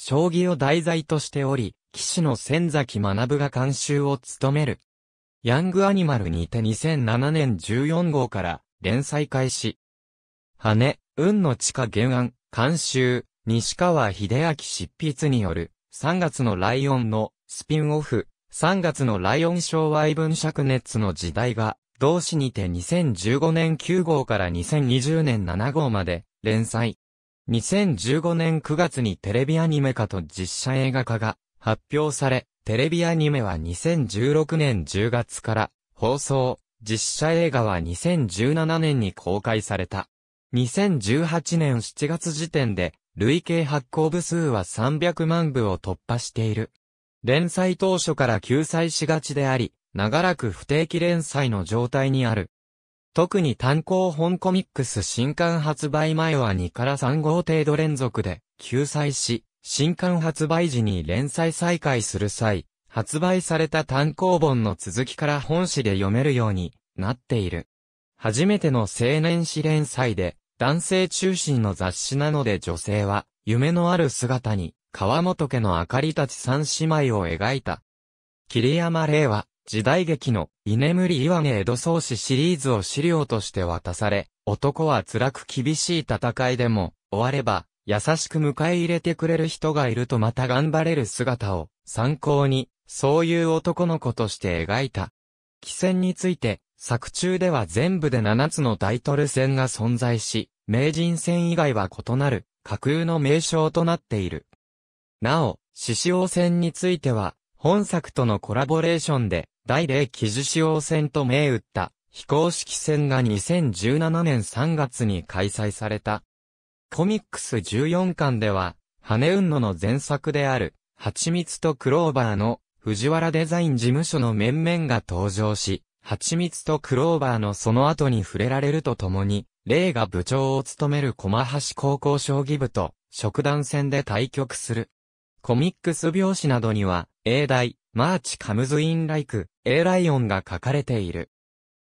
将棋を題材としており、騎士の千崎学が監修を務める。ヤングアニマルにて2007年14号から連載開始。羽、雲の地下原案、監修、西川秀明執筆による、3月のライオンのスピンオフ、3月のライオン昭和異文灼熱の時代が、同誌にて2015年9号から2020年7号まで連載。2015年9月にテレビアニメ化と実写映画化が発表され、テレビアニメは2016年10月から放送、実写映画は2017年に公開された。2018年7月時点で、累計発行部数は300万部を突破している。連載当初から救済しがちであり、長らく不定期連載の状態にある。特に単行本コミックス新刊発売前は2から3号程度連続で、救済し、新刊発売時に連載再開する際、発売された単行本の続きから本誌で読めるようになっている。初めての青年誌連載で、男性中心の雑誌なので女性は、夢のある姿に、川本家の明かりたち三姉妹を描いた。桐山玲は、時代劇の居眠り岩根江戸創始シリーズを資料として渡され、男は辛く厳しい戦いでも、終われば、優しく迎え入れてくれる人がいるとまた頑張れる姿を参考に、そういう男の子として描いた。棋戦について、作中では全部で7つのタイトル戦が存在し、名人戦以外は異なる架空の名称となっている。なお、獅子王戦については、本作とのコラボレーションで、第0木樹使用戦と銘打った非公式戦が2017年3月に開催された。コミックス14巻では、羽雲野の前作である、蜂蜜とクローバーの藤原デザイン事務所の面々が登場し、蜂蜜とクローバーのその後に触れられるとともに、霊が部長を務める駒橋高校将棋部と、職団戦で対局する。コミックス表紙などには、英大、マーチ・カムズ・イン・ライク、A ライオンが書かれている。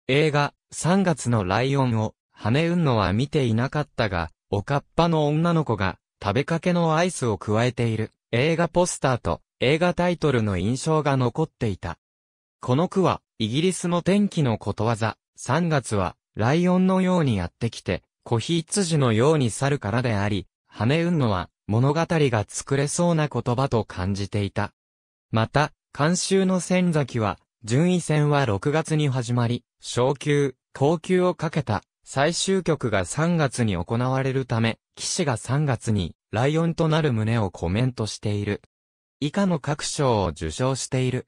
映画、3月のライオンを、羽うんのは見ていなかったが、おかっぱの女の子が、食べかけのアイスを加えている、映画ポスターと、映画タイトルの印象が残っていた。この句は、イギリスの天気のことわざ、3月は、ライオンのようにやってきて、コヒツジのように去るからであり、羽うんのは、物語が作れそうな言葉と感じていた。また、監修の仙崎は、順位戦は6月に始まり、昇級、高級をかけた最終局が3月に行われるため、騎士が3月にライオンとなる旨をコメントしている。以下の各賞を受賞している。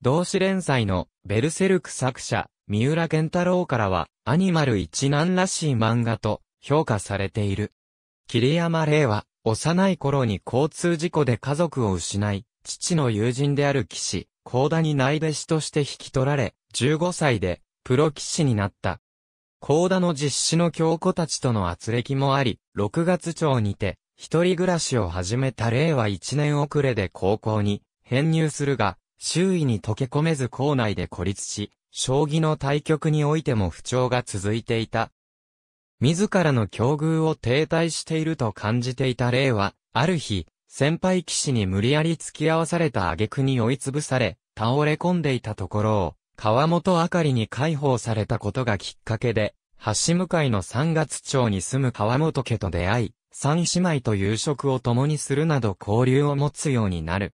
同志連載のベルセルク作者、三浦健太郎からは、アニマル一難らしい漫画と評価されている。桐山玲は、幼い頃に交通事故で家族を失い、父の友人である騎士、高田に内弟子として引き取られ、15歳で、プロ騎士になった。高田の実施の強子たちとの圧力もあり、6月町にて、一人暮らしを始めた令和1年遅れで高校に編入するが、周囲に溶け込めず校内で孤立し、将棋の対局においても不調が続いていた。自らの境遇を停滞していると感じていた令和、ある日、先輩騎士に無理やり付き合わされた挙句に追いつぶされ、倒れ込んでいたところを、川本明に解放されたことがきっかけで、橋向かいの三月町に住む川本家と出会い、三姉妹と夕食を共にするなど交流を持つようになる。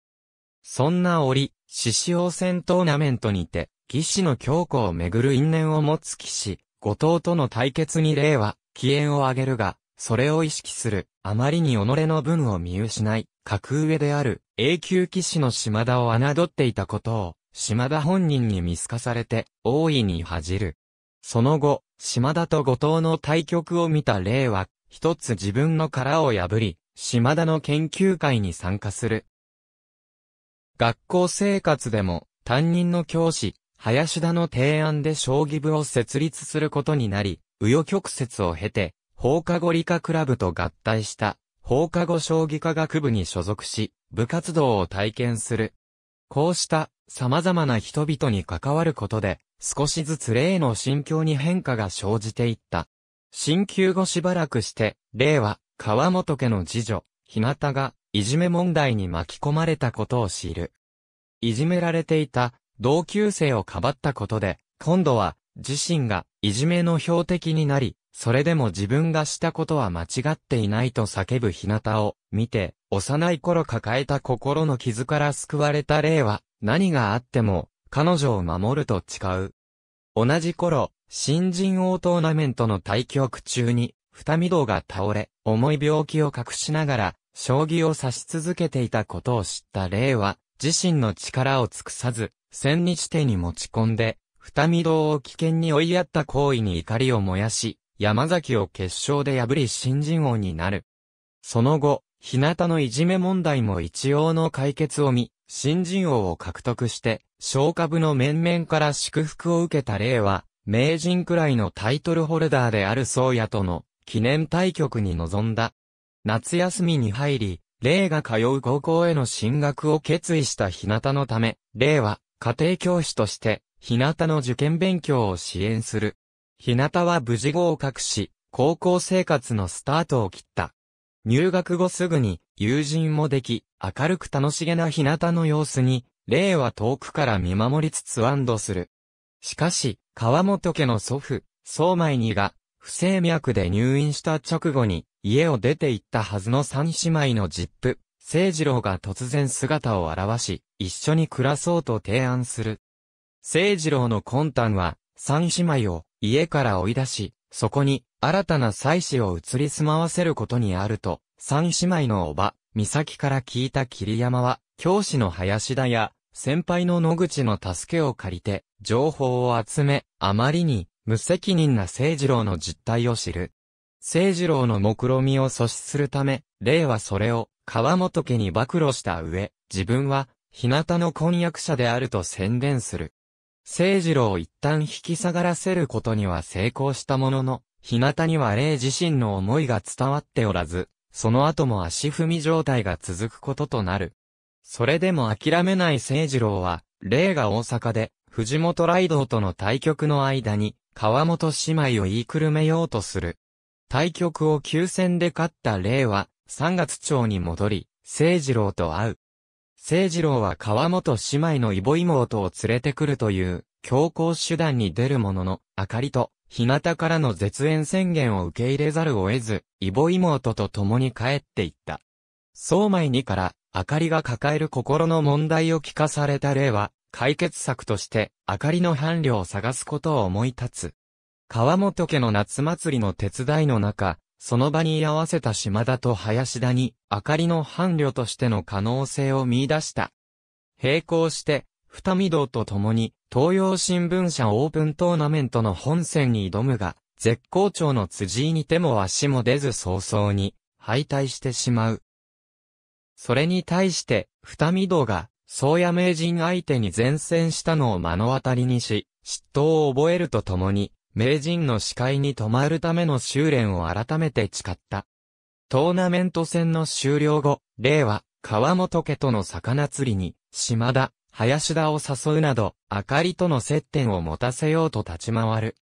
そんな折、獅子王戦トーナメントにて、騎士の強固をめぐる因縁を持つ騎士、後藤との対決に例は、起縁を挙げるが、それを意識する、あまりに己の分を見失い、格上である永久騎士の島田を侮っていたことを、島田本人に見透かされて、大いに恥じる。その後、島田と後藤の対局を見た霊は、一つ自分の殻を破り、島田の研究会に参加する。学校生活でも、担任の教師、林田の提案で将棋部を設立することになり、紆余曲折を経て、放課後理科クラブと合体した放課後将棋科学部に所属し、部活動を体験する。こうした様々な人々に関わることで、少しずつ例の心境に変化が生じていった。進級後しばらくして、例は川本家の次女、日向が、いじめ問題に巻き込まれたことを知る。いじめられていた、同級生をかばったことで、今度は、自身が、いじめの標的になり、それでも自分がしたことは間違っていないと叫ぶ日向を見て、幼い頃抱えた心の傷から救われた霊は、何があっても、彼女を守ると誓う。同じ頃、新人王トーナメントの対局中に、二見道が倒れ、重い病気を隠しながら、将棋を指し続けていたことを知った霊は、自身の力を尽くさず、千日手に持ち込んで、二見道を危険に追いやった行為に怒りを燃やし、山崎を決勝で破り新人王になる。その後、日向のいじめ問題も一応の解決を見、新人王を獲得して、小株部の面々から祝福を受けた例は、名人くらいのタイトルホルダーである宗谷との記念対局に臨んだ。夏休みに入り、霊が通う高校への進学を決意した日向のため、霊は家庭教師として、日向の受験勉強を支援する。日向は無事合格し、高校生活のスタートを切った。入学後すぐに友人もでき、明るく楽しげな日向の様子に、霊は遠くから見守りつつ安堵する。しかし、川本家の祖父、宗前にが、不整脈で入院した直後に、家を出て行ったはずの三姉妹のジップ、聖次郎が突然姿を現し、一緒に暮らそうと提案する。聖次郎の魂胆は、三姉妹を家から追い出し、そこに新たな妻子を移り住まわせることにあると、三姉妹の叔母、美咲から聞いた桐山は、教師の林田や、先輩の野口の助けを借りて、情報を集め、あまりに、無責任な聖二郎の実態を知る。聖二郎の目論みを阻止するため、霊はそれを、川本家に暴露した上、自分は、日向の婚約者であると宣伝する。聖次郎を一旦引き下がらせることには成功したものの、日向には霊自身の思いが伝わっておらず、その後も足踏み状態が続くこととなる。それでも諦めない聖次郎は、霊が大阪で、藤本雷道との対局の間に、川本姉妹を言いくるめようとする。対局を急戦で勝った霊は、三月町に戻り、聖次郎と会う。聖次郎は川本姉妹のイボ妹を連れてくるという強行手段に出るものの、明かりと日向からの絶縁宣言を受け入れざるを得ず、イボ妹と共に帰っていった。相前にから、明かりが抱える心の問題を聞かされた例は、解決策として、明かりの伴侶を探すことを思い立つ。川本家の夏祭りの手伝いの中、その場に居合わせた島田と林田に、明かりの伴侶としての可能性を見出した。並行して、二見堂と共に、東洋新聞社オープントーナメントの本戦に挑むが、絶好調の辻井に手も足も出ず早々に、敗退してしまう。それに対して、二見堂が、宗谷名人相手に前戦したのを目の当たりにし、嫉妬を覚えるとともに、名人の視界に止まるための修練を改めて誓った。トーナメント戦の終了後、令和、川本家との魚釣りに、島田、林田を誘うなど、明かりとの接点を持たせようと立ち回る。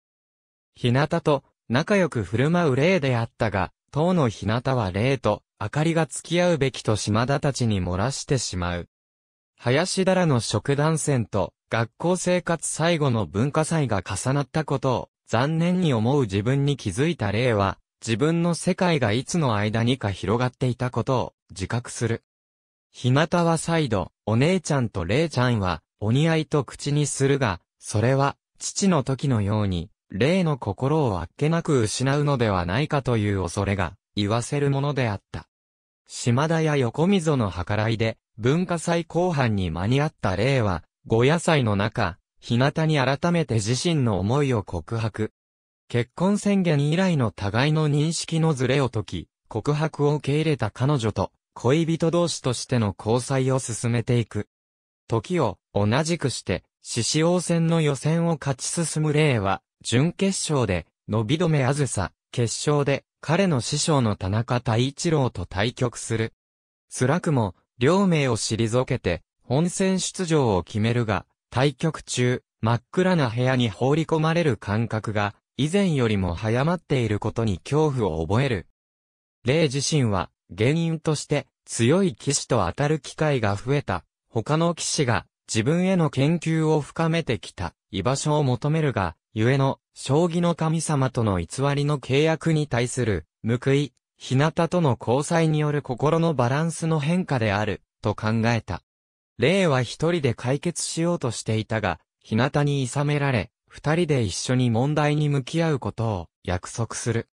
日向と仲良く振る舞う霊であったが、当の日向は霊と、明かりが付き合うべきと島田たちに漏らしてしまう。林田らの食断戦と、学校生活最後の文化祭が重なったことを、残念に思う自分に気づいた例は、自分の世界がいつの間にか広がっていたことを自覚する。日向は再度、お姉ちゃんと霊ちゃんは、お似合いと口にするが、それは、父の時のように、霊の心をあっけなく失うのではないかという恐れが、言わせるものであった。島田や横溝の計らいで、文化祭後半に間に合った霊は、ご野菜の中、日向に改めて自身の思いを告白。結婚宣言以来の互いの認識のズレを解き、告白を受け入れた彼女と、恋人同士としての交際を進めていく。時を同じくして、獅子王戦の予選を勝ち進む例は、準決勝で、伸び止めあずさ、決勝で、彼の師匠の田中太一郎と対局する。スラクも、両名を退けて、本戦出場を決めるが、対局中、真っ暗な部屋に放り込まれる感覚が、以前よりも早まっていることに恐怖を覚える。霊自身は、原因として、強い騎士と当たる機会が増えた、他の騎士が、自分への研究を深めてきた、居場所を求めるが、ゆえの、将棋の神様との偽りの契約に対する、報い、日向との交際による心のバランスの変化である、と考えた。霊は一人で解決しようとしていたが、日向に諌められ、二人で一緒に問題に向き合うことを約束する。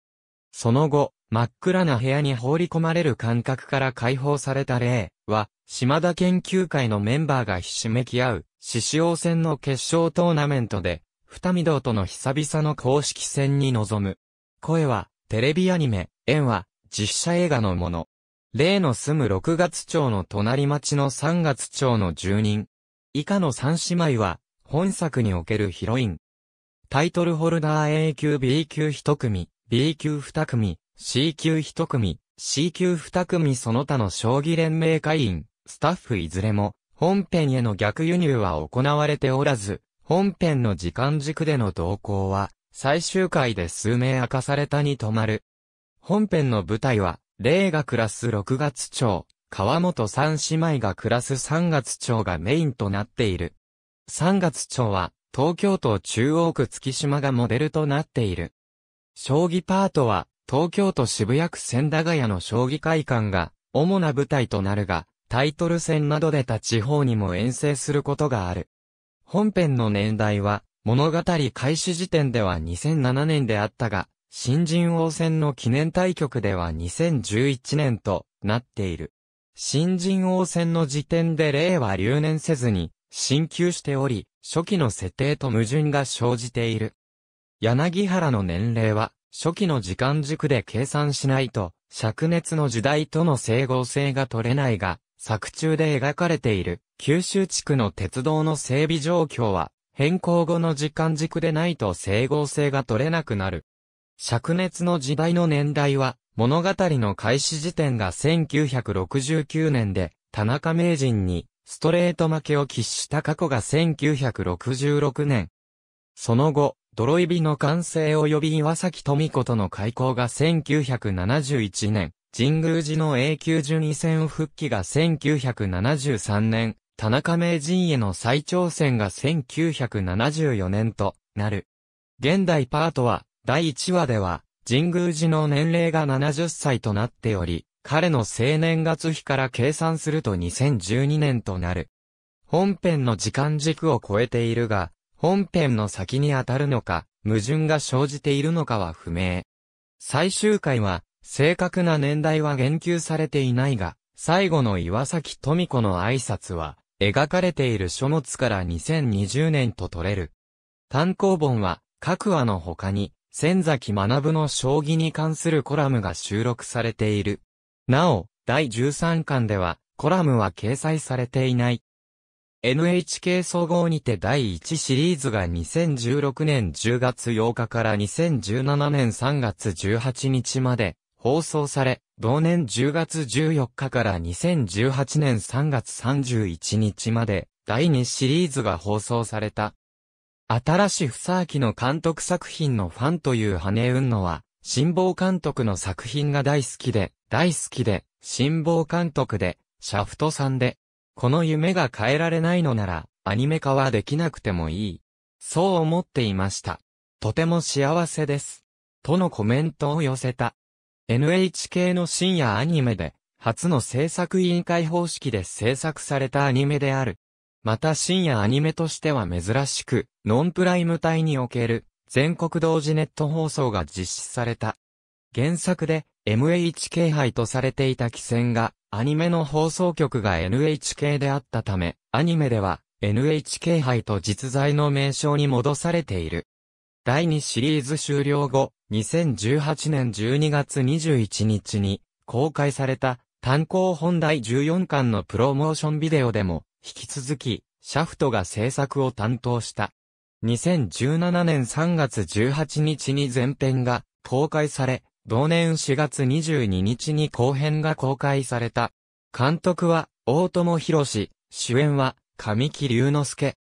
その後、真っ暗な部屋に放り込まれる感覚から解放された霊は、島田研究会のメンバーがひしめき合う、獅子王戦の決勝トーナメントで、二見堂との久々の公式戦に臨む。声は、テレビアニメ、縁は、実写映画のもの。例の住む6月町の隣町の3月町の住人。以下の3姉妹は、本作におけるヒロイン。タイトルホルダー A 級 B 級1組、B 級2組、C 級1組、C 級2組その他の将棋連盟会員、スタッフいずれも、本編への逆輸入は行われておらず、本編の時間軸での動向は、最終回で数名明かされたに止まる。本編の舞台は、霊が暮らす6月町、川本三姉妹が暮らす3月町がメインとなっている。3月町は、東京都中央区月島がモデルとなっている。将棋パートは、東京都渋谷区千駄ヶ谷の将棋会館が、主な舞台となるが、タイトル戦などで他地方にも遠征することがある。本編の年代は、物語開始時点では2007年であったが、新人王戦の記念対局では2011年となっている。新人王戦の時点で令和留年せずに、進級しており、初期の設定と矛盾が生じている。柳原の年齢は、初期の時間軸で計算しないと、灼熱の時代との整合性が取れないが、作中で描かれている、九州地区の鉄道の整備状況は、変更後の時間軸でないと整合性が取れなくなる。灼熱の時代の年代は、物語の開始時点が1969年で、田中名人にストレート負けを喫した過去が1966年。その後、泥指の完成及び岩崎富子との開校が1971年、神宮寺の永久順位戦復帰が1973年、田中名人への再挑戦が1974年となる。現代パートは、第1話では、神宮寺の年齢が70歳となっており、彼の生年月日から計算すると2012年となる。本編の時間軸を超えているが、本編の先に当たるのか、矛盾が生じているのかは不明。最終回は、正確な年代は言及されていないが、最後の岩崎富子の挨拶は、描かれている書物から2020年と取れる。単行本は、各話の他に、千崎学の将棋に関するコラムが収録されている。なお、第13巻では、コラムは掲載されていない。NHK 総合にて第1シリーズが2016年10月8日から2017年3月18日まで放送され、同年10月14日から2018年3月31日まで第2シリーズが放送された。新しあきの監督作品のファンという羽生のは、辛抱監督の作品が大好きで、大好きで、辛抱監督で、シャフトさんで、この夢が変えられないのなら、アニメ化はできなくてもいい。そう思っていました。とても幸せです。とのコメントを寄せた。NHK の深夜アニメで、初の制作委員会方式で制作されたアニメである。また深夜アニメとしては珍しく、ノンプライム帯における全国同時ネット放送が実施された。原作で MHK 杯とされていた汽船が、アニメの放送局が NHK であったため、アニメでは NHK 杯と実在の名称に戻されている。第2シリーズ終了後、2018年12月21日に公開された単行本第14巻のプロモーションビデオでも引き続き、シャフトが制作を担当した。2017年3月18日に前編が公開され、同年4月22日に後編が公開された。監督は大友博士、主演は神木隆之介。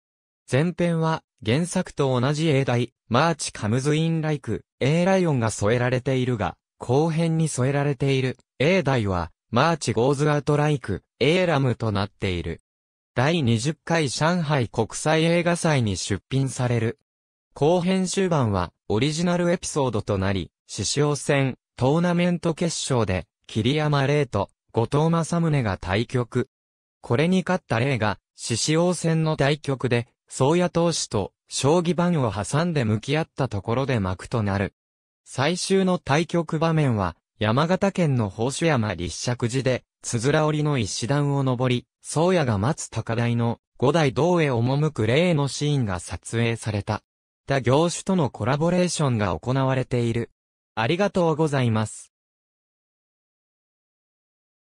前編は原作と同じ英大、マーチカムズインライク、A ライオンが添えられているが、後編に添えられている、A 大は、マーチゴーズアウトライク、A ラムとなっている。第20回上海国際映画祭に出品される。後編終盤はオリジナルエピソードとなり、獅子王戦、トーナメント決勝で、桐山玲と後藤正宗が対局。これに勝った霊が、獅子王戦の対局で、宗谷投手と将棋盤を挟んで向き合ったところで幕となる。最終の対局場面は、山形県の宝珠山立石寺で、つづら折りの石段を登り、宗谷が待つ高台の五代道へ赴く例のシーンが撮影された。他業種とのコラボレーションが行われている。ありがとうございます。